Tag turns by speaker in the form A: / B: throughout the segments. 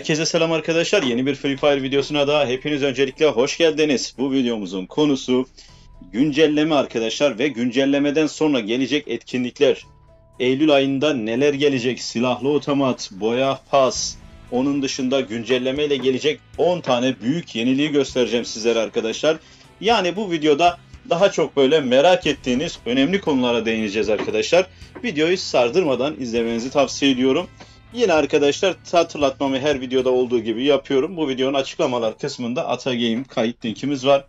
A: Herkese selam arkadaşlar. Yeni bir Free Fire videosuna daha hepiniz öncelikle hoş geldiniz. Bu videomuzun konusu güncelleme arkadaşlar ve güncellemeden sonra gelecek etkinlikler. Eylül ayında neler gelecek? Silahlı otomat, boya pas. Onun dışında güncelleme ile gelecek 10 tane büyük yeniliği göstereceğim sizlere arkadaşlar. Yani bu videoda daha çok böyle merak ettiğiniz önemli konulara değineceğiz arkadaşlar. Videoyu sardırmadan izlemenizi tavsiye ediyorum. Yine arkadaşlar hatırlatmamı her videoda olduğu gibi yapıyorum. Bu videonun açıklamalar kısmında Atagame kayıt linkimiz var.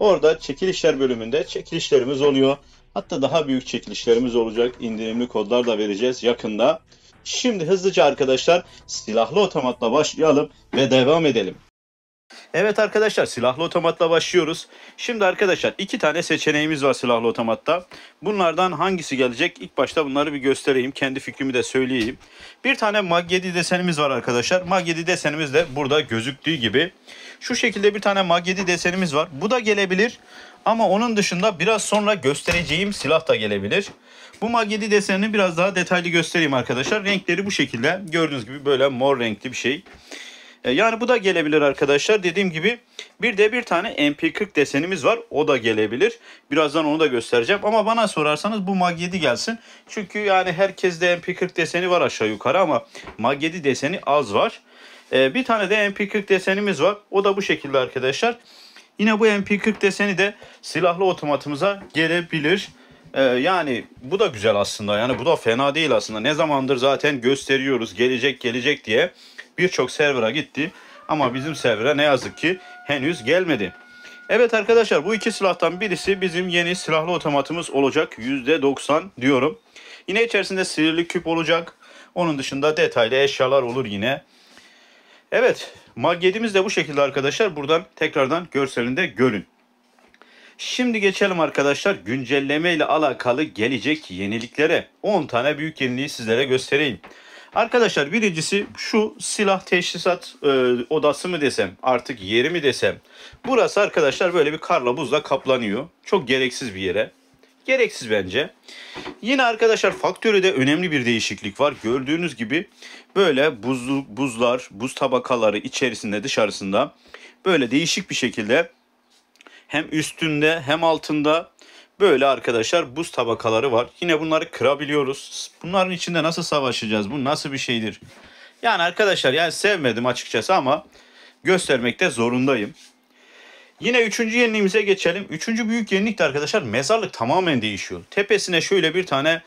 A: Orada çekilişler bölümünde çekilişlerimiz oluyor. Hatta daha büyük çekilişlerimiz olacak. İndirimli kodlar da vereceğiz yakında. Şimdi hızlıca arkadaşlar silahlı otomatla başlayalım ve devam edelim. Evet arkadaşlar silahlı otomatla başlıyoruz. Şimdi arkadaşlar iki tane seçeneğimiz var silahlı otomatta. Bunlardan hangisi gelecek? İlk başta bunları bir göstereyim. Kendi fikrimi de söyleyeyim. Bir tane Mag 7 desenimiz var arkadaşlar. Mag 7 desenimiz de burada gözüktüğü gibi. Şu şekilde bir tane Mag 7 desenimiz var. Bu da gelebilir. Ama onun dışında biraz sonra göstereceğim silah da gelebilir. Bu Mag 7 desenini biraz daha detaylı göstereyim arkadaşlar. Renkleri bu şekilde. Gördüğünüz gibi böyle mor renkli bir şey. E, yani bu da gelebilir arkadaşlar. Dediğim gibi bir de bir tane MP40 desenimiz var. O da gelebilir. Birazdan onu da göstereceğim. Ama bana sorarsanız bu Mag 7 gelsin. Çünkü yani herkeste MP40 deseni var aşağı yukarı ama Mag 7 deseni az var. E, bir tane de MP40 desenimiz var. O da bu şekilde arkadaşlar. Yine bu MP40 deseni de silahlı otomatımıza gelebilir. Ee, yani bu da güzel aslında. Yani bu da fena değil aslında. Ne zamandır zaten gösteriyoruz gelecek gelecek diye birçok server'a gitti ama bizim server'a ne yazık ki henüz gelmedi. Evet arkadaşlar bu iki silahtan birisi bizim yeni silahlı otomatımız olacak. %90 diyorum. Yine içerisinde sihirli küp olacak. Onun dışında detaylı eşyalar olur yine. Evet Mag de bu şekilde arkadaşlar. Buradan tekrardan görselinde görün. Şimdi geçelim arkadaşlar güncelleme ile alakalı gelecek yeniliklere. 10 tane büyük yeniliği sizlere göstereyim. Arkadaşlar birincisi şu silah teşhisat e, odası mı desem artık yeri mi desem. Burası arkadaşlar böyle bir karla buzla kaplanıyor. Çok gereksiz bir yere. Gereksiz bence. Yine arkadaşlar faktöride önemli bir değişiklik var. Gördüğünüz gibi böyle buzlu, buzlar, buz tabakaları içerisinde dışarısında böyle değişik bir şekilde hem üstünde hem altında Böyle arkadaşlar buz tabakaları var. Yine bunları kırabiliyoruz. Bunların içinde nasıl savaşacağız? Bu nasıl bir şeydir? Yani arkadaşlar yani sevmedim açıkçası ama göstermekte zorundayım. Yine üçüncü yeniliğimize geçelim. Üçüncü büyük yenilik de arkadaşlar mezarlık tamamen değişiyor. Tepesine şöyle bir tane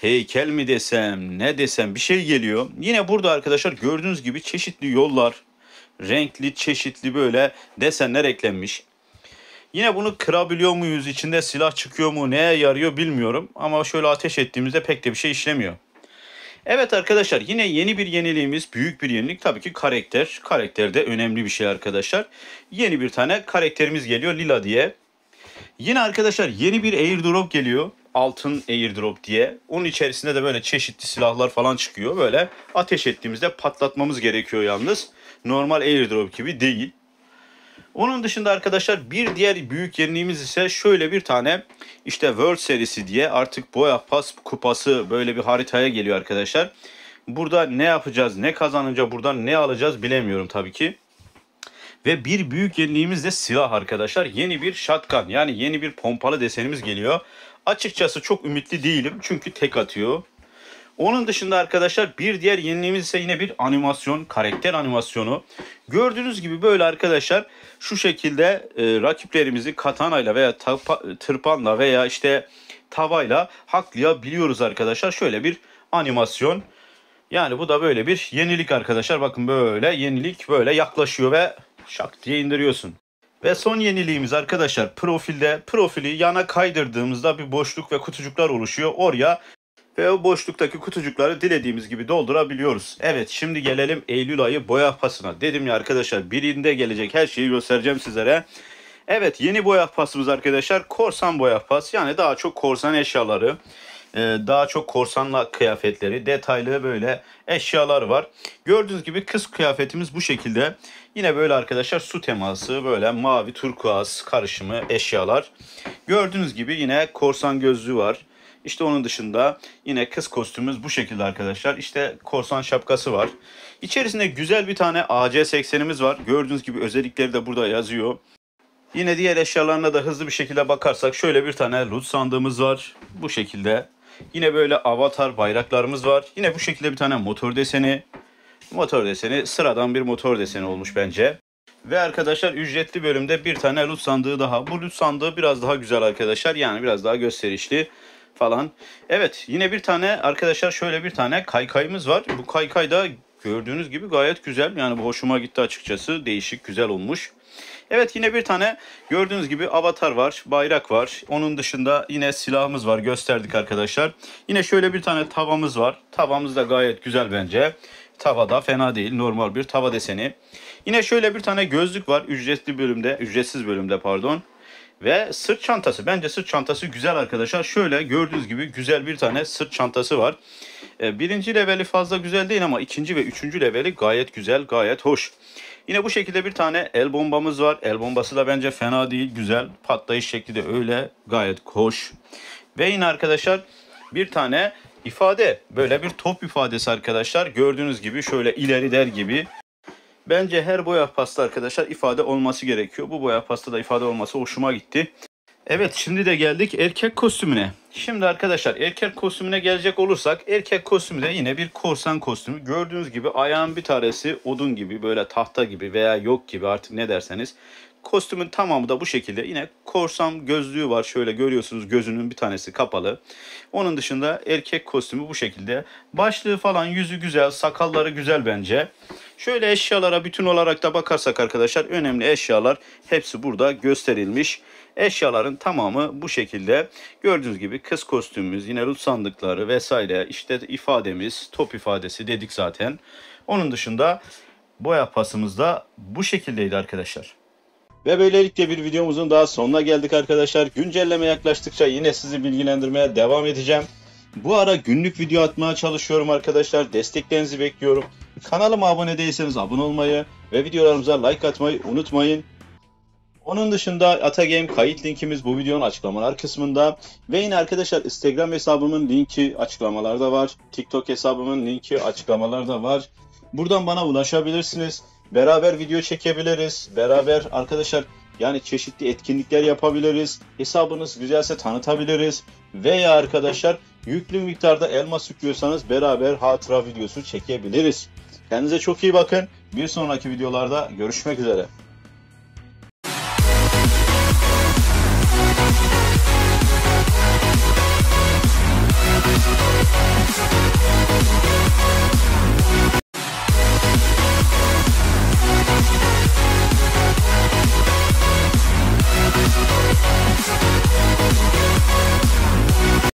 A: heykel mi desem ne desem bir şey geliyor. Yine burada arkadaşlar gördüğünüz gibi çeşitli yollar, renkli çeşitli böyle desenler eklenmiş. Yine bunu kırabiliyor muyuz? İçinde silah çıkıyor mu? Neye yarıyor bilmiyorum. Ama şöyle ateş ettiğimizde pek de bir şey işlemiyor. Evet arkadaşlar yine yeni bir yeniliğimiz büyük bir yenilik tabii ki karakter. Karakter de önemli bir şey arkadaşlar. Yeni bir tane karakterimiz geliyor Lila diye. Yine arkadaşlar yeni bir airdrop geliyor. Altın airdrop diye. Onun içerisinde de böyle çeşitli silahlar falan çıkıyor. Böyle ateş ettiğimizde patlatmamız gerekiyor yalnız. Normal airdrop gibi değil. Onun dışında arkadaşlar bir diğer büyük yeniliğimiz ise şöyle bir tane işte World serisi diye artık boya pas kupası böyle bir haritaya geliyor arkadaşlar. Burada ne yapacağız, ne kazanınca buradan ne alacağız bilemiyorum tabii ki. Ve bir büyük yeniliğimiz de silah arkadaşlar. Yeni bir shotgun yani yeni bir pompalı desenimiz geliyor. Açıkçası çok ümitli değilim çünkü tek atıyor. Onun dışında arkadaşlar bir diğer yeniliğimiz ise yine bir animasyon, karakter animasyonu. Gördüğünüz gibi böyle arkadaşlar şu şekilde e, rakiplerimizi katanayla veya tırpanla veya işte tavayla haklayabiliyoruz arkadaşlar. Şöyle bir animasyon. Yani bu da böyle bir yenilik arkadaşlar. Bakın böyle yenilik böyle yaklaşıyor ve şak diye indiriyorsun. Ve son yeniliğimiz arkadaşlar profilde profili yana kaydırdığımızda bir boşluk ve kutucuklar oluşuyor. Oraya ve o boşluktaki kutucukları dilediğimiz gibi doldurabiliyoruz. Evet şimdi gelelim Eylül ayı boya pasına. Dedim ya arkadaşlar birinde gelecek her şeyi göstereceğim sizlere. Evet yeni boya pasımız arkadaşlar korsan boya pas yani daha çok korsan eşyaları e, daha çok korsanla kıyafetleri detaylı böyle eşyalar var. Gördüğünüz gibi kız kıyafetimiz bu şekilde. Yine böyle arkadaşlar su teması böyle mavi turkuaz karışımı eşyalar. Gördüğünüz gibi yine korsan gözlüğü var. İşte onun dışında yine kız kostümümüz bu şekilde arkadaşlar. İşte korsan şapkası var. İçerisinde güzel bir tane AC80'imiz var. Gördüğünüz gibi özellikleri de burada yazıyor. Yine diğer eşyalarına da hızlı bir şekilde bakarsak şöyle bir tane loot sandığımız var. Bu şekilde. Yine böyle avatar bayraklarımız var. Yine bu şekilde bir tane motor deseni. Motor deseni sıradan bir motor deseni olmuş bence. Ve arkadaşlar ücretli bölümde bir tane loot sandığı daha. Bu loot sandığı biraz daha güzel arkadaşlar. Yani biraz daha gösterişli falan. Evet yine bir tane arkadaşlar şöyle bir tane kaykayımız var. Bu kaykay da gördüğünüz gibi gayet güzel. Yani bu hoşuma gitti açıkçası. Değişik güzel olmuş. Evet yine bir tane gördüğünüz gibi avatar var, bayrak var. Onun dışında yine silahımız var gösterdik arkadaşlar. Yine şöyle bir tane tavamız var. Tavamız da gayet güzel bence. Tava da fena değil normal bir tava deseni. Yine şöyle bir tane gözlük var ücretli bölümde, ücretsiz bölümde pardon. Ve sırt çantası. Bence sırt çantası güzel arkadaşlar. Şöyle gördüğünüz gibi güzel bir tane sırt çantası var. E, birinci leveli fazla güzel değil ama ikinci ve üçüncü leveli gayet güzel, gayet hoş. Yine bu şekilde bir tane el bombamız var. El bombası da bence fena değil, güzel. Patlayış şekli de öyle, gayet hoş. Ve yine arkadaşlar bir tane ifade, böyle bir top ifadesi arkadaşlar. Gördüğünüz gibi şöyle ileri der gibi Bence her boya pasta arkadaşlar ifade olması gerekiyor. Bu boya pasta da ifade olması hoşuma gitti. Evet şimdi de geldik erkek kostümüne. Şimdi arkadaşlar erkek kostümüne gelecek olursak erkek kostümü de yine bir korsan kostümü. Gördüğünüz gibi ayağın bir tanesi odun gibi böyle tahta gibi veya yok gibi artık ne derseniz Kostümün tamamı da bu şekilde. Yine korsan gözlüğü var. Şöyle görüyorsunuz gözünün bir tanesi kapalı. Onun dışında erkek kostümü bu şekilde. Başlığı falan yüzü güzel, sakalları güzel bence. Şöyle eşyalara bütün olarak da bakarsak arkadaşlar önemli eşyalar hepsi burada gösterilmiş. Eşyaların tamamı bu şekilde. Gördüğünüz gibi kız kostümümüz, yine Rus sandıkları vesaire, işte ifademiz, top ifadesi dedik zaten. Onun dışında boya pasımız da bu şekildeydi arkadaşlar. Ve böylelikle bir videomuzun daha sonuna geldik arkadaşlar. Güncelleme yaklaştıkça yine sizi bilgilendirmeye devam edeceğim. Bu ara günlük video atmaya çalışıyorum arkadaşlar. Desteklerinizi bekliyorum. Kanalıma abone değilseniz abone olmayı ve videolarımıza like atmayı unutmayın. Onun dışında Atagame kayıt linkimiz bu videonun açıklamalar kısmında. Ve yine arkadaşlar Instagram hesabımın linki açıklamalarda var. TikTok hesabımın linki açıklamalarda var. Buradan bana ulaşabilirsiniz. Beraber video çekebiliriz. Beraber arkadaşlar yani çeşitli etkinlikler yapabiliriz. Hesabınız güzelse tanıtabiliriz. Veya arkadaşlar yüklü miktarda elma sıkıyorsanız beraber hatıra videosu çekebiliriz. Kendinize çok iyi bakın. Bir sonraki videolarda görüşmek üzere.